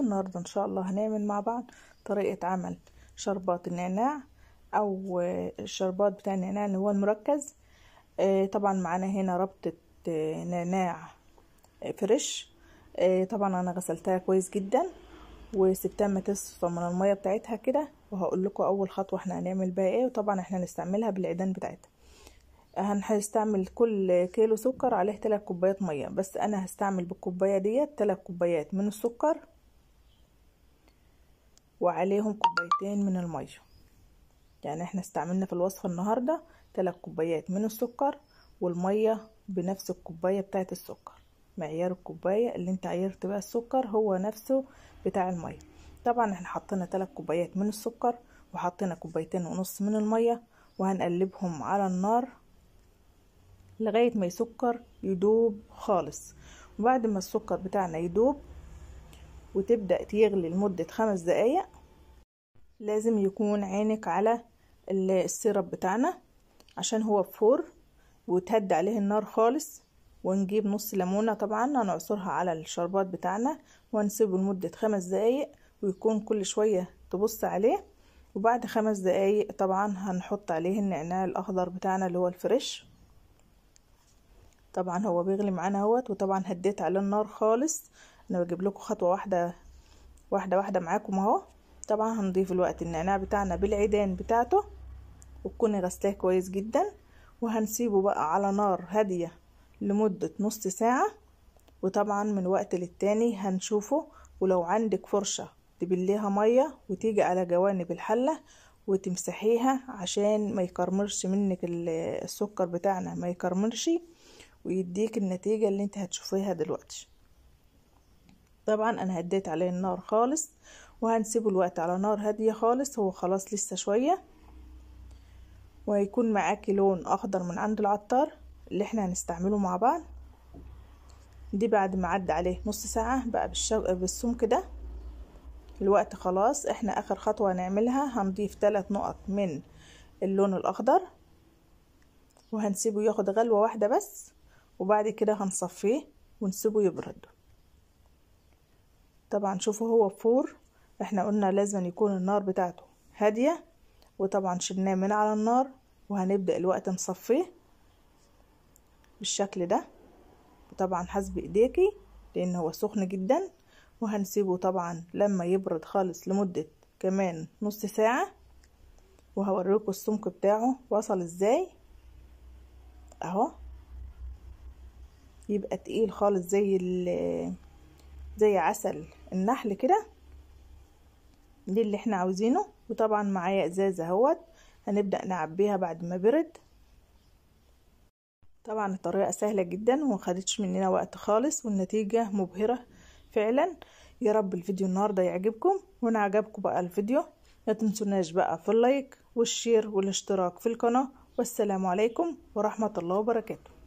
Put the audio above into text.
النهاردة إن شاء الله هنعمل مع بعض طريقة عمل شربات النعناع أو آه، الشربات بتاع النعناع اللي هو المركز آه، طبعا معانا هنا ربطة آه، نعناع فريش طبعا أنا غسلتها كويس جدا وسبتها ما تصفى من المية بتاعتها كده وهقول لكم أول خطوة احنا هنعمل بيها ايه وطبعا احنا هنستعملها بالعيدان بتاعتها هنستعمل كل كيلو سكر عليه تلات كوبايات مية بس أنا هستعمل بالكوباية ديت تلات كوبايات من السكر وعليهم كوبايتين من المية يعني احنا استعملنا في الوصفة النهاردة تلات كوبايات من السكر والمية بنفس الكوباية بتاعة السكر معيار الكوباية اللي انت عيرت بقى السكر هو نفسه بتاع المية طبعا احنا حطينا تلات كوبايات من السكر وحطينا كوبايتين ونص من المية وهنقلبهم على النار لغاية ما يسكر يدوب خالص وبعد ما السكر بتاعنا يدوب وتبدأ يغلي لمدة خمس دقايق لازم يكون عينك على السيرب بتاعنا عشان هو بفور وتهدي عليه النار خالص ونجيب نص ليمونة طبعا هنعصرها على الشربات بتاعنا ونسيبه لمدة خمس دقايق ويكون كل شوية تبص عليه وبعد خمس دقايق طبعا هنحط عليه النعناع الأخضر بتاعنا اللي هو الفريش طبعا هو بيغلي معانا اهوت وطبعا هديت على النار خالص انا بجيب لكم خطوه واحده واحده واحده معاكم اهو طبعا هنضيف الوقت النعناع بتاعنا بالعيدان بتاعته وتكوني غسلاه كويس جدا وهنسيبه بقى على نار هاديه لمده نص ساعه وطبعا من وقت للتاني هنشوفه ولو عندك فرشه تبليها ميه وتيجي على جوانب الحله وتمسحيها عشان ما يكرمرش منك السكر بتاعنا ما يكرمرش ويديك النتيجه اللي انت هتشوفيها دلوقتي طبعا انا هديت عليه النار خالص وهنسيبه الوقت على نار هادية خالص هو خلاص لسه شوية وهيكون معاكي لون اخضر من عند العطار اللي احنا هنستعمله مع بعض دي بعد ما عدى عليه نص ساعة بقى بالشو... بالسمك ده الوقت خلاص احنا اخر خطوة هنعملها هنضيف ثلاث نقط من اللون الاخضر وهنسيبه ياخد غلوة واحدة بس وبعد كده هنصفيه ونسيبه يبرد طبعا شوفوا هو بفور احنا قلنا لازم يكون النار بتاعته هادية وطبعا شلناه من على النار وهنبدأ الوقت نصفيه بالشكل ده وطبعا حسب ايديكي لان هو سخن جدا وهنسيبه طبعا لما يبرد خالص لمدة كمان نص ساعة وهوريكم السمك بتاعه وصل ازاي اهو يبقى تقيل خالص زي زي عسل النحل كده دي اللي احنا عاوزينه وطبعا معايا ازازة اهوت هنبدأ نعبيها بعد ما برد طبعا الطريقة سهلة جدا ومخدتش مننا وقت خالص والنتيجة مبهرة فعلا يا رب الفيديو النهاردة يعجبكم وانا عجبكم بقى الفيديو لا تنسوناش بقى في اللايك والشير والاشتراك في القناة والسلام عليكم ورحمة الله وبركاته